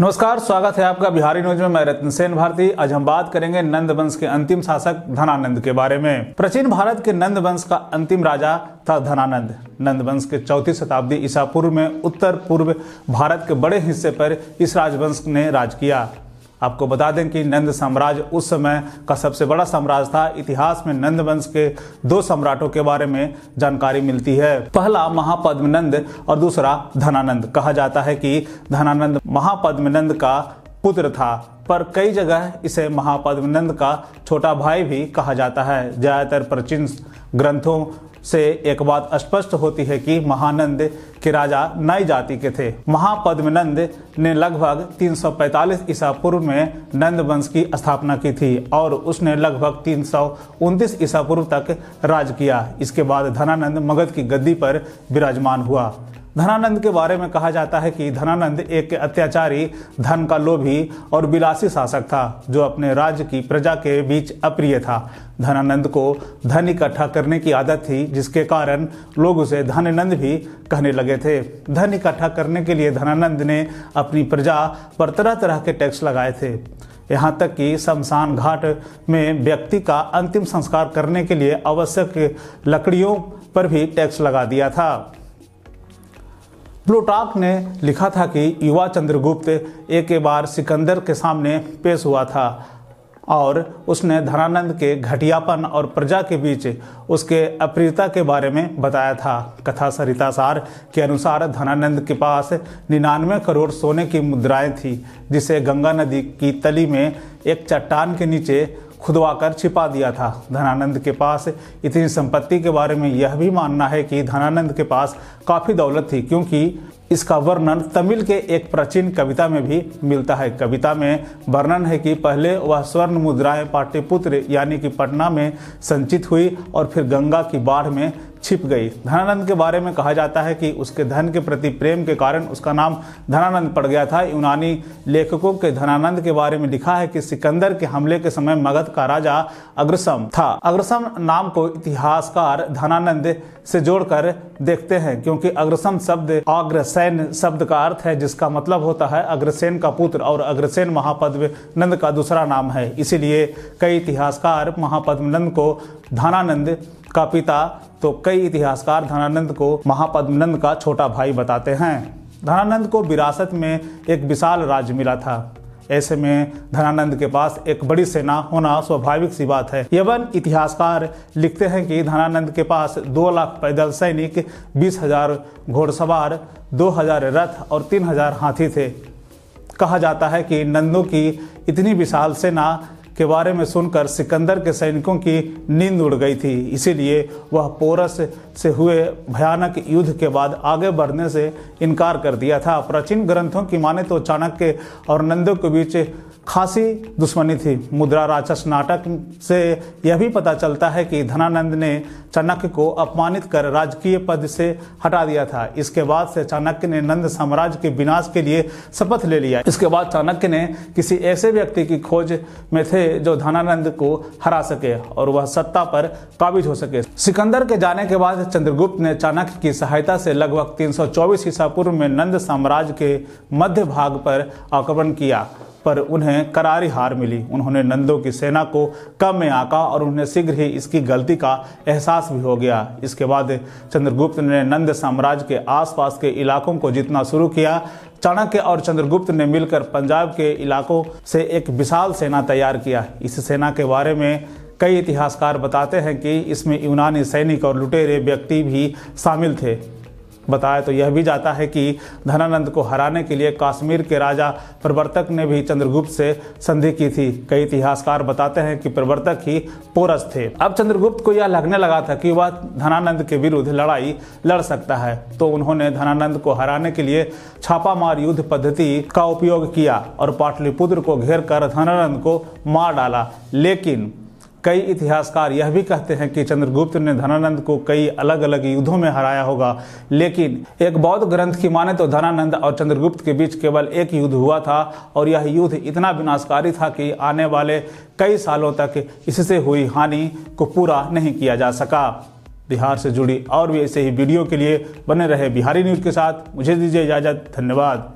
नमस्कार स्वागत है आपका बिहारी न्यूज में मैं रतन सेन भारती आज हम बात करेंगे नंद वंश के अंतिम शासक धनानंद के बारे में प्राचीन भारत के नंद वंश का अंतिम राजा था धनानंद नंद वंश के चौथी शताब्दी ईसा पूर्व में उत्तर पूर्व भारत के बड़े हिस्से पर इस राजवंश ने राज किया आपको बता दें कि नंद साम्राज्य उस समय का सबसे बड़ा साम्राज्य था इतिहास में नंद वंश के दो सम्राटों के बारे में जानकारी मिलती है पहला महापद्मनंद और दूसरा धनानंद कहा जाता है कि धनानंद महापद्मनंद का पुत्र था पर कई जगह इसे महापद्मनंद का छोटा भाई भी कहा जाता है ज़्यादातर प्राचीन ग्रंथों से एक बात स्पष्ट होती है कि महानंद के राजा नई जाति के थे महापद्मनंद ने लगभग 345 ईसा पूर्व में नंद वंश की स्थापना की थी और उसने लगभग तीन ईसा पूर्व तक राज किया इसके बाद धनानंद मगध की गद्दी पर विराजमान हुआ धनानंद के बारे में कहा जाता है कि धनानंद एक अत्याचारी धन का लोभी और विलासी शासक था जो अपने राज्य की प्रजा के बीच अप्रिय था धनानंद को धन इकट्ठा करने की आदत थी जिसके कारण लोग उसे धनानंद भी कहने लगे थे धन इकट्ठा करने के लिए धनानंद ने अपनी प्रजा पर तरह तरह के टैक्स लगाए थे यहाँ तक कि शमशान घाट में व्यक्ति का अंतिम संस्कार करने के लिए आवश्यक लकड़ियों पर भी टैक्स लगा दिया था प्लूटार्क ने लिखा था कि युवा चंद्रगुप्त एक बार सिकंदर के सामने पेश हुआ था और उसने धनानंद के घटियापन और प्रजा के बीच उसके अप्रियता के बारे में बताया था कथा सरितासार के अनुसार धनानंद के पास निन्यानवे करोड़ सोने की मुद्राएं थी जिसे गंगा नदी की तली में एक चट्टान के नीचे खुदवाकर छिपा दिया था धनानंद के पास इतनी संपत्ति के बारे में यह भी मानना है कि धनानंद के पास काफ़ी दौलत थी क्योंकि इसका वर्णन तमिल के एक प्राचीन कविता में भी मिलता है कविता में वर्णन है कि पहले वह स्वर्ण मुद्राएं पाटलिपुत्र यानी कि पटना में संचित हुई और फिर गंगा की बाढ़ में छिप गई धनानंद के बारे में कहा जाता है कि उसके धन के प्रति प्रेम के कारण उसका नाम धनानंद पड़ गया था यूनानी लेखकों के धनानंद के बारे में लिखा है कि सिकंदर के हमले के समय मगध का राजा अग्रसम था अग्रसम नाम को इतिहासकार धनानंद से जोड़कर देखते हैं क्योंकि अग्रसम शब्द अग्रसेन शब्द का अर्थ है जिसका मतलब होता है अग्रसेन का पुत्र और अग्रसेन महापद्म नंद का दूसरा नाम है इसीलिए कई इतिहासकार महापद्म नंद को धनानंद का पिता तो कई इतिहासकार धनानंद को महापद्मनंद का छोटा भाई बताते हैं धनानंद को विरासत में एक विशाल राज्य मिला था ऐसे में धनानंद के पास एक बड़ी सेना होना स्वाभाविक सी बात है यवन इतिहासकार लिखते हैं कि धनानंद के पास दो लाख पैदल सैनिक बीस हजार घोड़सवार दो हजार रथ और तीन हजार हाथी थे कहा जाता है कि नंदों की इतनी विशाल सेना के बारे में सुनकर सिकंदर के सैनिकों की नींद उड़ गई थी इसीलिए वह पोरस से हुए भयानक युद्ध के बाद आगे बढ़ने से इनकार कर दिया था प्राचीन ग्रंथों की माने तो चाणक्य और नंदो के बीच खासी दुश्मनी थी मुद्रा राक्षस नाटक से यह भी पता चलता है कि धनानंद ने चाणक्य को अपमानित कर राजकीय पद से हटा दिया था इसके बाद से चाणक्य ने नंद साम्राज्य के विनाश के लिए शपथ ले लिया इसके बाद चाणक्य ने किसी ऐसे व्यक्ति की खोज में थे जो धनानंद को हरा सके और वह सत्ता पर काबिज हो सके सिकंदर के जाने के बाद चंद्रगुप्त ने चाणक्य की सहायता से लगभग 324 ईसा पूर्व में नंद साम्राज्य के मध्य भाग पर आक्रमण किया पर उन्हें करारी हार मिली उन्होंने नंदों की सेना को कम में आका और उन्हें शीघ्र ही इसकी गलती का एहसास भी हो गया इसके बाद चंद्रगुप्त ने नंद साम्राज्य के आसपास के इलाकों को जीतना शुरू किया चाणक्य और चंद्रगुप्त ने मिलकर पंजाब के इलाकों से एक विशाल सेना तैयार किया इस सेना के बारे में कई इतिहासकार बताते हैं कि इसमें यूनानी सैनिक और लुटेरे व्यक्ति भी शामिल थे बताया तो यह भी जाता है कि धनानंद को हराने के लिए काश्मीर के राजा प्रवर्तक ने भी चंद्रगुप्त से संधि की थी कई इतिहासकार बताते हैं कि प्रवर्तक ही पोरस थे अब चंद्रगुप्त को यह लगने लगा था कि वह धनानंद के विरुद्ध लड़ाई लड़ सकता है तो उन्होंने धनानंद को हराने के लिए छापामार युद्ध पद्धति का उपयोग किया और पाटलिपुत्र को घेर कर धनानंद को मार डाला लेकिन कई इतिहासकार यह भी कहते हैं कि चंद्रगुप्त ने धनानंद को कई अलग अलग युद्धों में हराया होगा लेकिन एक बौद्ध ग्रंथ की माने तो धनानंद और चंद्रगुप्त के बीच केवल एक युद्ध हुआ था और यह युद्ध इतना विनाशकारी था कि आने वाले कई सालों तक इससे हुई हानि को पूरा नहीं किया जा सका बिहार से जुड़ी और भी ऐसे ही वीडियो के लिए बने रहे बिहारी न्यूज़ के साथ मुझे दीजिए इजाज़त धन्यवाद